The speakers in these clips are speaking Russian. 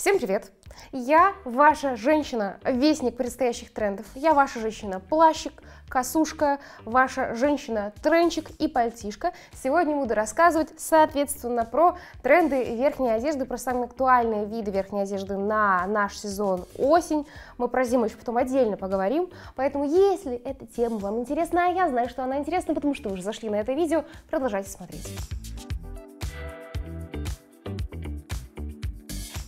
Всем привет! Я ваша женщина, вестник предстоящих трендов. Я ваша женщина, плащик, косушка, ваша женщина, тренчик и пальтишка. Сегодня буду рассказывать, соответственно, про тренды верхней одежды, про самые актуальные виды верхней одежды на наш сезон осень. Мы про зиму еще потом отдельно поговорим. Поэтому, если эта тема вам интересна, а я знаю, что она интересна, потому что вы уже зашли на это видео, продолжайте смотреть.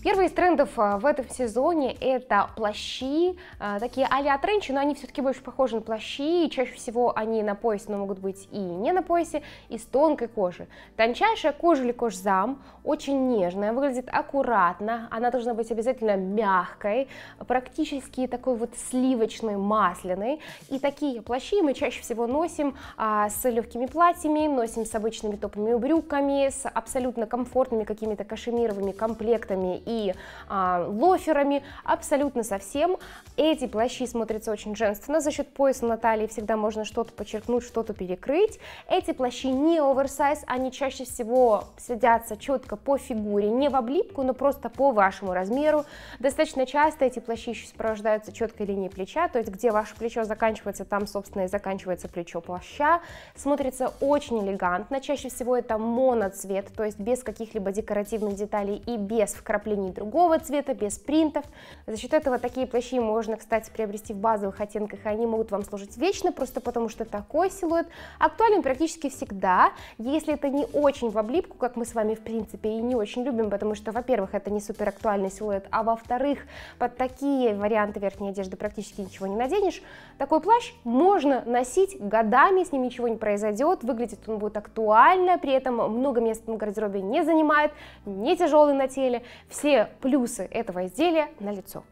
Первый из трендов а, в этом сезоне это плащи, а, такие а-ля тренчи, но они все-таки больше похожи на плащи, и чаще всего они на поясе, но могут быть и не на поясе, из тонкой кожи. Тончайшая кожа или кожзам, очень нежная, выглядит аккуратно, она должна быть обязательно мягкой, практически такой вот сливочной, масляной. И такие плащи мы чаще всего носим а, с легкими платьями, носим с обычными топами и брюками, с абсолютно комфортными какими-то кашемировыми комплектами и а, лоферами, абсолютно совсем. Эти плащи смотрятся очень женственно, за счет пояса на талии всегда можно что-то подчеркнуть, что-то перекрыть. Эти плащи не оверсайз, они чаще всего садятся четко по фигуре, не в облипку, но просто по вашему размеру. Достаточно часто эти плащи еще сопровождаются четкой линией плеча, то есть где ваше плечо заканчивается, там, собственно, и заканчивается плечо плаща. Смотрится очень элегантно, чаще всего это моноцвет, то есть без каких-либо декоративных деталей и без вкраплений ни другого цвета, без принтов. За счет этого такие плащи можно, кстати, приобрести в базовых оттенках, и они могут вам служить вечно, просто потому что такой силуэт актуален практически всегда, если это не очень в облипку, как мы с вами, в принципе, и не очень любим, потому что, во-первых, это не супер актуальный силуэт, а во-вторых, под такие варианты верхней одежды практически ничего не наденешь. Такой плащ можно носить годами, с ним ничего не произойдет, выглядит он будет актуально, при этом много места на гардеробе не занимает, не тяжелый на теле, все все плюсы этого изделия налицо.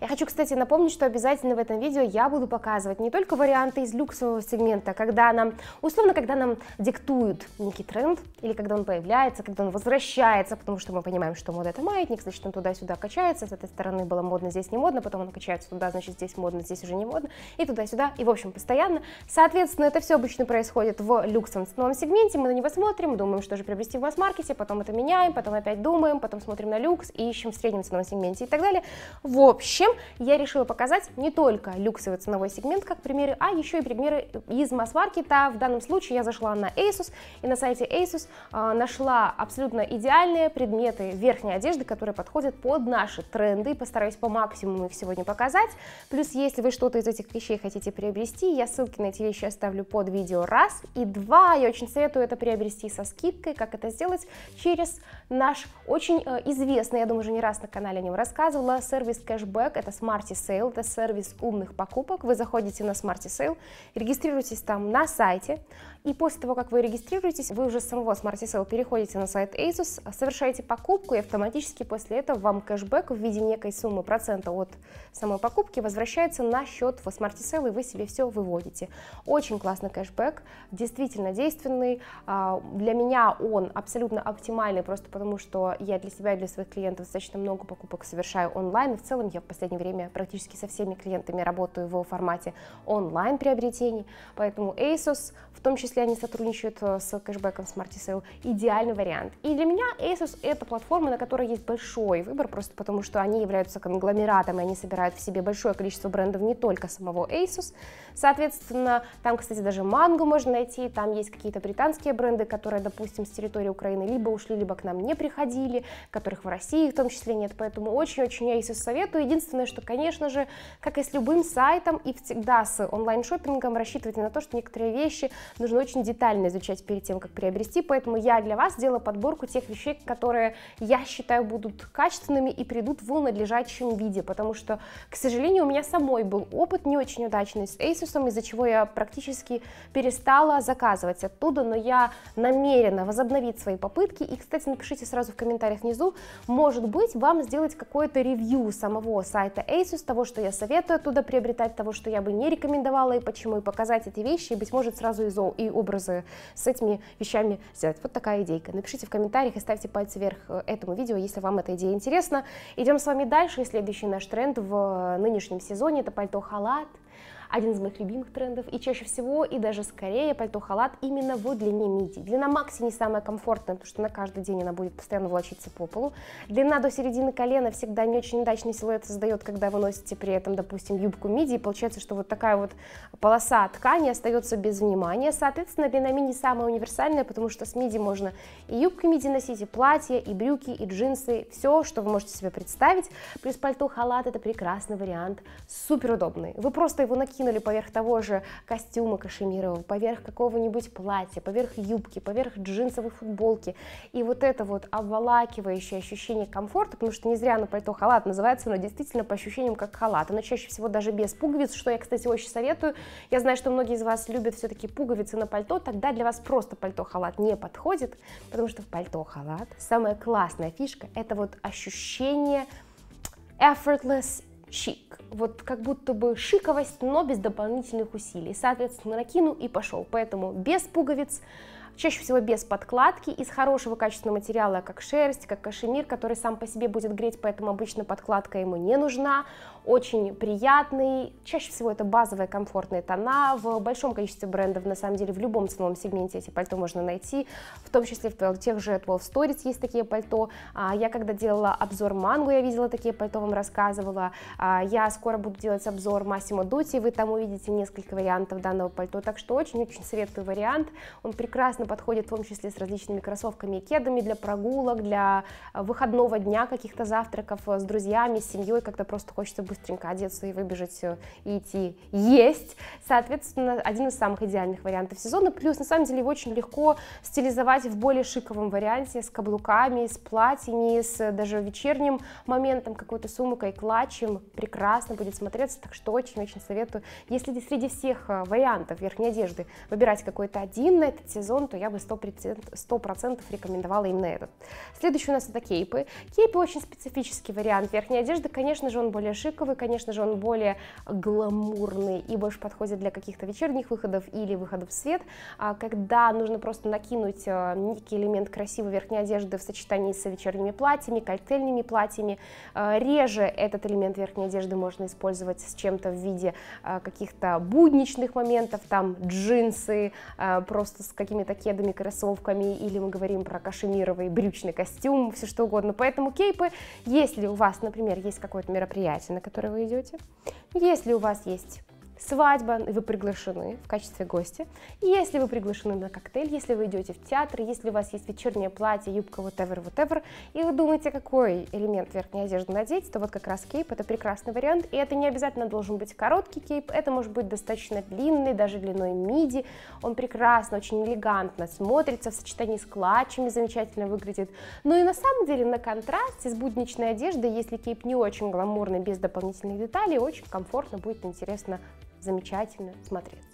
Я хочу, кстати, напомнить, что обязательно в этом видео я буду показывать не только варианты из люксового сегмента, когда нам, условно, когда нам диктуют некий тренд, или когда он появляется, когда он возвращается, потому что мы понимаем, что мода это маятник, значит, он туда-сюда качается, с этой стороны было модно, здесь не модно, потом он качается туда, значит, здесь модно, здесь уже не модно, и туда-сюда, и, в общем, постоянно. Соответственно, это все обычно происходит в люксовом ценовом сегменте, мы на него смотрим, думаем, что же приобрести в масс-маркете, потом это меняем, потом опять думаем, потом смотрим на люкс и ищем в среднем ценовом сегменте и так далее. В общем, чем я решила показать не только люксовый ценовой сегмент, как примеры, а еще и примеры из масс-маркета. В данном случае я зашла на Asus и на сайте Asus э, нашла абсолютно идеальные предметы верхней одежды, которые подходят под наши тренды. Постараюсь по максимуму их сегодня показать. Плюс, если вы что-то из этих вещей хотите приобрести, я ссылки на эти вещи оставлю под видео раз. И два, я очень советую это приобрести со скидкой. Как это сделать? Через наш очень э, известный, я думаю, уже не раз на канале о нем рассказывала, сервис кэшбэк это Smarty Sale, это сервис умных покупок. Вы заходите на Smarty Sale, регистрируйтесь там на сайте, и после того, как вы регистрируетесь, вы уже с самого Smart Sale переходите на сайт Asus, совершаете покупку, и автоматически после этого вам кэшбэк в виде некой суммы процента от самой покупки возвращается на счет в Smart Sale, и вы себе все выводите. Очень классный кэшбэк, действительно действенный. А, для меня он абсолютно оптимальный, просто потому что я для себя и для своих клиентов достаточно много покупок совершаю онлайн, и в целом я в последнее время практически со всеми клиентами работаю в формате онлайн приобретений, поэтому Asus в том числе если они сотрудничают э, с кэшбэком Smart Sale, идеальный вариант. И для меня Asus это платформа, на которой есть большой выбор, просто потому что они являются конгломератом, и они собирают в себе большое количество брендов не только самого Asus. Соответственно, там, кстати, даже Mango можно найти, там есть какие-то британские бренды, которые, допустим, с территории Украины либо ушли, либо к нам не приходили, которых в России в том числе нет, поэтому очень-очень Asus советую. Единственное, что, конечно же, как и с любым сайтом и всегда с онлайн-шоппингом, рассчитывайте на то, что некоторые вещи нужно очень детально изучать перед тем, как приобрести, поэтому я для вас сделала подборку тех вещей, которые я считаю будут качественными и придут в надлежащем виде, потому что, к сожалению, у меня самой был опыт не очень удачный с Asus, из-за чего я практически перестала заказывать оттуда, но я намерена возобновить свои попытки, и, кстати, напишите сразу в комментариях внизу, может быть, вам сделать какое-то ревью самого сайта Asus, того, что я советую оттуда приобретать, того, что я бы не рекомендовала и почему, и показать эти вещи, и, быть может, сразу и, свои образы с этими вещами сделать. Вот такая идейка. Напишите в комментариях и ставьте пальцы вверх э, этому видео, если вам эта идея интересна. Идем с вами дальше. следующий наш тренд в э, нынешнем сезоне – это пальто-халат один из моих любимых трендов, и чаще всего, и даже скорее пальто-халат именно в длине миди. Длина макси не самая комфортная, потому что на каждый день она будет постоянно волочиться по полу. Длина до середины колена всегда не очень удачный силуэт создает, когда вы носите при этом, допустим, юбку миди, и получается, что вот такая вот полоса ткани остается без внимания. Соответственно, длина мини самая универсальная, потому что с миди можно и юбку миди носить, и платье, и брюки, и джинсы, все, что вы можете себе представить. Плюс пальто-халат это прекрасный вариант, супер удобный. Вы просто его накидываете накинули поверх того же костюма кашемирового, поверх какого-нибудь платья, поверх юбки, поверх джинсовой футболки. И вот это вот обволакивающее ощущение комфорта, потому что не зря на пальто халат называется, но действительно по ощущениям как халат. Оно чаще всего даже без пуговиц, что я, кстати, очень советую. Я знаю, что многие из вас любят все-таки пуговицы на пальто, тогда для вас просто пальто-халат не подходит, потому что в пальто-халат самая классная фишка – это вот ощущение effortless chic. Вот как будто бы шиковость, но без дополнительных усилий. Соответственно, накину и пошел. Поэтому без пуговиц, чаще всего без подкладки, из хорошего качественного материала, как шерсть, как кашемир, который сам по себе будет греть, поэтому обычно подкладка ему не нужна, очень приятный, чаще всего это базовые комфортные тона, в большом количестве брендов, на самом деле, в любом ценовом сегменте эти пальто можно найти, в том числе в тех же 12 Stories есть такие пальто, а, я когда делала обзор мангу, я видела такие пальто, вам рассказывала, а, я скоро буду делать обзор Massimo Dutti, вы там увидите несколько вариантов данного пальто, так что очень-очень светлый вариант, он прекрасный прекрасно подходит в том числе с различными кроссовками и кедами для прогулок, для э, выходного дня каких-то завтраков э, с друзьями, с семьей, когда просто хочется быстренько одеться и выбежать э, и идти есть. Соответственно, один из самых идеальных вариантов сезона. Плюс, на самом деле, его очень легко стилизовать в более шиковом варианте с каблуками, с платьями, с даже вечерним моментом какой-то сумкой, клатчем. Прекрасно будет смотреться, так что очень-очень советую, если среди всех вариантов верхней одежды выбирать какой-то один на этот сезон, то я бы 100%, 100% рекомендовала именно этот. Следующий у нас это кейпы. Кейпы очень специфический вариант верхней одежды. Конечно же, он более шиковый, конечно же, он более гламурный и больше подходит для каких-то вечерних выходов или выходов в свет, а когда нужно просто накинуть э, некий элемент красивой верхней одежды в сочетании с вечерними платьями, коктейльными платьями. Э, реже этот элемент верхней одежды можно использовать с чем-то в виде э, каких-то будничных моментов, там джинсы, просто с какими-то кедами, кроссовками, или мы говорим про кашемировый брючный костюм, все что угодно. Поэтому кейпы, если у вас, например, есть какое-то мероприятие, на которое вы идете, если у вас есть свадьба, вы приглашены в качестве гостя. И если вы приглашены на коктейль, если вы идете в театр, если у вас есть вечернее платье, юбка, whatever, whatever, и вы думаете, какой элемент верхней одежды надеть, то вот как раз кейп это прекрасный вариант. И это не обязательно должен быть короткий кейп, это может быть достаточно длинный, даже длиной миди. Он прекрасно, очень элегантно смотрится в сочетании с клатчами, замечательно выглядит. Ну и на самом деле на контрасте с будничной одеждой, если кейп не очень гламурный, без дополнительных деталей, очень комфортно будет интересно замечательно смотреться.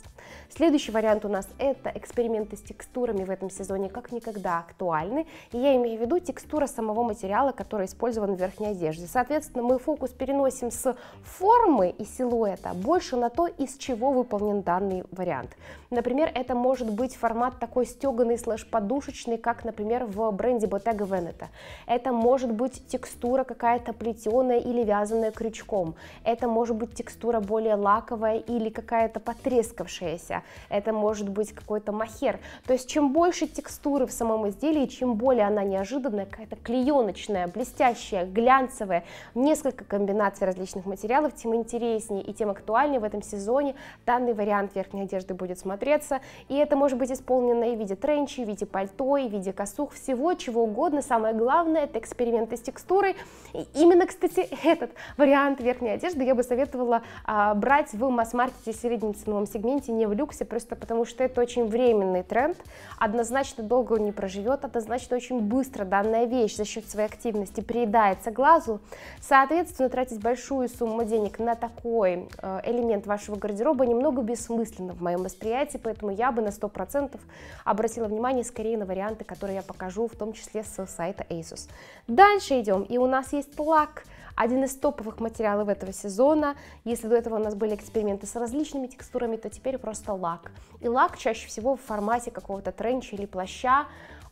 Следующий вариант у нас это эксперименты с текстурами в этом сезоне как никогда актуальны. И я имею в виду текстура самого материала, который использован в верхней одежде. Соответственно, мы фокус переносим с формы и силуэта больше на то, из чего выполнен данный вариант. Например, это может быть формат такой стеганный, слэш-подушечный, как, например, в бренде Bottega Veneta. Это может быть текстура какая-то плетеная или вязаная крючком. Это может быть текстура более лаковая или какая-то потрескавшаяся платья, это может быть какой-то махер. То есть чем больше текстуры в самом изделии, чем более она неожиданная, какая-то клееночная, блестящая, глянцевая, несколько комбинаций различных материалов, тем интереснее и тем актуальнее в этом сезоне данный вариант верхней одежды будет смотреться. И это может быть исполнено и в виде тренчи, и в виде пальто, и в виде косух, всего чего угодно. Самое главное это эксперименты с текстурой. И именно, кстати, этот вариант верхней одежды я бы советовала а, брать в масс-маркете в среднем ценовом сегменте, не в люк люксе, просто потому что это очень временный тренд. Однозначно долго он не проживет, однозначно очень быстро данная вещь за счет своей активности приедается глазу. Соответственно, тратить большую сумму денег на такой э, элемент вашего гардероба немного бессмысленно в моем восприятии, поэтому я бы на 100% обратила внимание скорее на варианты, которые я покажу, в том числе с сайта ASUS. Дальше идем, и у нас есть лак – один из топовых материалов этого сезона. Если до этого у нас были эксперименты с различными текстурами, то теперь просто лак. И лак чаще всего в формате какого-то тренча или плаща,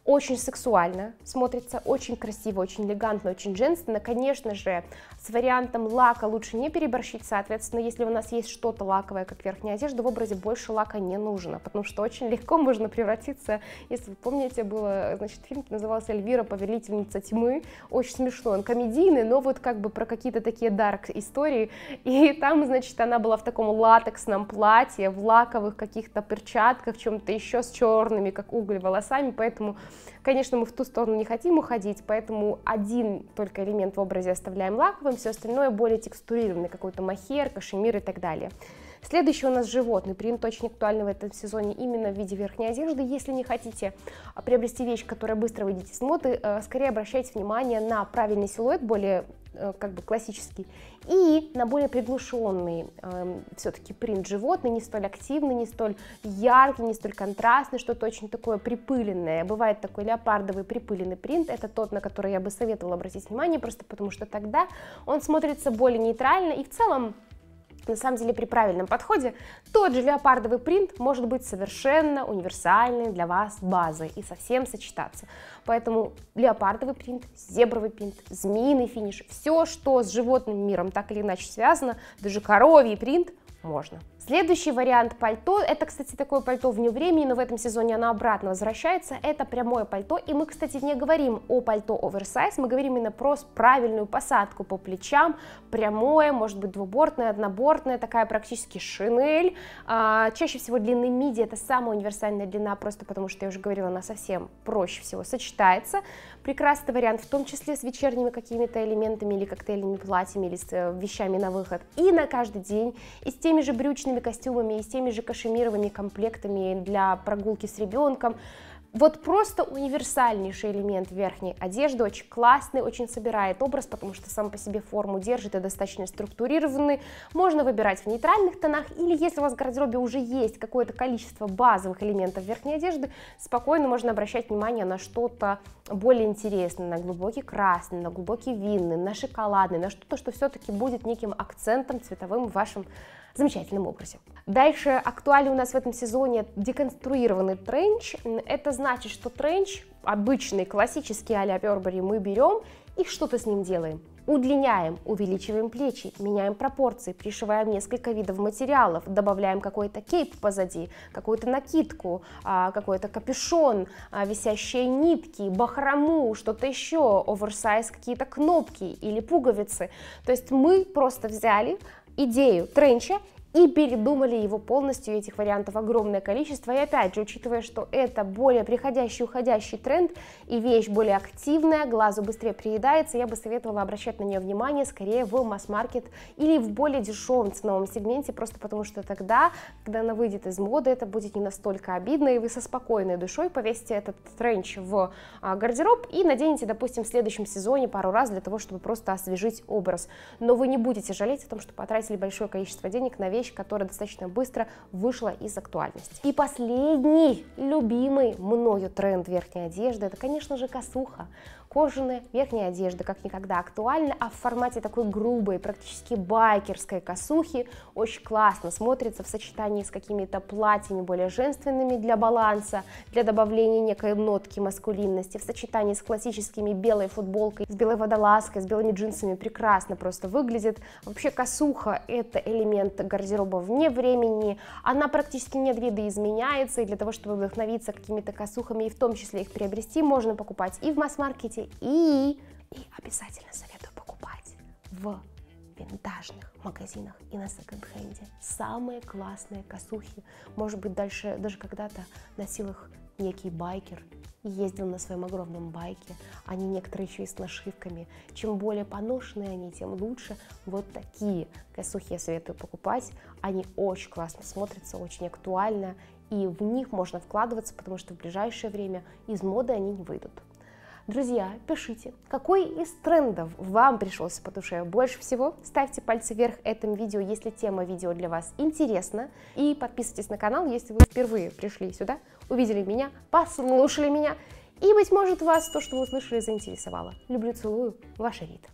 очень сексуально смотрится, очень красиво, очень элегантно, очень женственно. Конечно же, с вариантом лака лучше не переборщить, соответственно, если у нас есть что-то лаковое, как верхняя одежда, в образе больше лака не нужно, потому что очень легко можно превратиться, если вы помните, было, значит, фильм назывался «Эльвира, повелительница тьмы», очень смешно, он комедийный, но вот как бы про какие-то такие дарк истории, и там, значит, она была в таком латексном платье, в лаковых каких-то перчатках, чем-то еще с черными, как уголь, волосами, поэтому Конечно, мы в ту сторону не хотим уходить, поэтому один только элемент в образе оставляем лаковым, все остальное более текстурированный какой-то махер, кашемир и так далее. Следующий у нас животный. Принт очень актуальный в этом сезоне именно в виде верхней одежды. Если не хотите а, приобрести вещь, которая быстро выйдет из моды, э, скорее обращайте внимание на правильный силуэт, более Э, как бы классический, и на более приглушенный э, эм, все-таки принт животный, не столь активный, не столь яркий, не столь контрастный, что-то очень такое припыленное. Бывает такой леопардовый припыленный принт, это тот, на который я бы советовала обратить внимание, просто потому что тогда он смотрится более нейтрально и в целом на самом деле при правильном подходе тот же леопардовый принт может быть совершенно универсальной для вас базой и совсем сочетаться. Поэтому леопардовый принт, зебровый принт, змеиный финиш, все, что с животным миром так или иначе связано, даже коровий принт можно. Следующий вариант пальто, это, кстати, такое пальто вне времени, но в этом сезоне оно обратно возвращается, это прямое пальто, и мы, кстати, не говорим о пальто оверсайз, мы говорим именно про правильную посадку по плечам, прямое, может быть, двубортное, однобортное, такая практически шинель, а, чаще всего длинный миди, это самая универсальная длина, просто потому что, я уже говорила, она совсем проще всего сочетается, прекрасный вариант, в том числе с вечерними какими-то элементами или коктейльными платьями, или с э, вещами на выход, и на каждый день, и с теми же брючными же костюмами, и с теми же кашемировыми комплектами для прогулки с ребенком. Вот просто универсальнейший элемент верхней одежды, очень классный, очень собирает образ, потому что сам по себе форму держит и достаточно структурированный. Можно выбирать в нейтральных тонах, или если у вас в гардеробе уже есть какое-то количество базовых элементов верхней одежды, спокойно можно обращать внимание на что-то более интересное, на глубокий красный, на глубокий винный, на шоколадный, на что-то, что все-таки будет неким акцентом цветовым в вашем замечательным образом. Дальше актуально у нас в этом сезоне деконструированный тренч. Это значит, что тренч обычный, классический а-ля Burberry мы берем и что-то с ним делаем. Удлиняем, увеличиваем плечи, меняем пропорции, пришиваем несколько видов материалов, добавляем какой-то кейп позади, какую-то накидку, а, какой-то капюшон, а, висящие нитки, бахрому, что-то еще, оверсайз, какие-то кнопки или пуговицы. То есть мы просто взяли идею тренча и передумали его полностью, этих вариантов огромное количество. И опять же, учитывая, что это более приходящий, уходящий тренд и вещь более активная, глазу быстрее приедается, я бы советовала обращать на нее внимание скорее в масс-маркет или в более дешевом ценовом сегменте, просто потому что тогда, когда она выйдет из моды, это будет не настолько обидно, и вы со спокойной душой повесите этот тренч в а, гардероб и наденете, допустим, в следующем сезоне пару раз для того, чтобы просто освежить образ. Но вы не будете жалеть о том, что потратили большое количество денег на вещь, вещь, которая достаточно быстро вышла из актуальности. И последний любимый мною тренд верхней одежды, это, конечно же, косуха. Кожаная верхняя одежда как никогда актуальна, а в формате такой грубой, практически байкерской косухи очень классно смотрится в сочетании с какими-то платьями более женственными для баланса, для добавления некой нотки маскулинности, в сочетании с классическими белой футболкой, с белой водолазкой, с белыми джинсами прекрасно просто выглядит. Вообще косуха это элемент гардероба гардероба вне времени, она практически не видоизменяется, и для того, чтобы вдохновиться какими-то косухами и в том числе их приобрести, можно покупать и в масс-маркете, и, и обязательно советую покупать в винтажных магазинах и на секонд-хенде. Самые классные косухи. Может быть, дальше даже когда-то носил их некий байкер ездил на своем огромном байке. Они некоторые еще и с нашивками. Чем более поношенные они, тем лучше. Вот такие косухи я советую покупать. Они очень классно смотрятся, очень актуально. И в них можно вкладываться, потому что в ближайшее время из моды они не выйдут. Друзья, пишите, какой из трендов вам пришелся по душе больше всего. Ставьте пальцы вверх этому видео, если тема видео для вас интересна. И подписывайтесь на канал, если вы впервые пришли сюда, увидели меня, послушали меня. И, быть может, вас то, что вы услышали, заинтересовало. Люблю, целую, ваша Рита.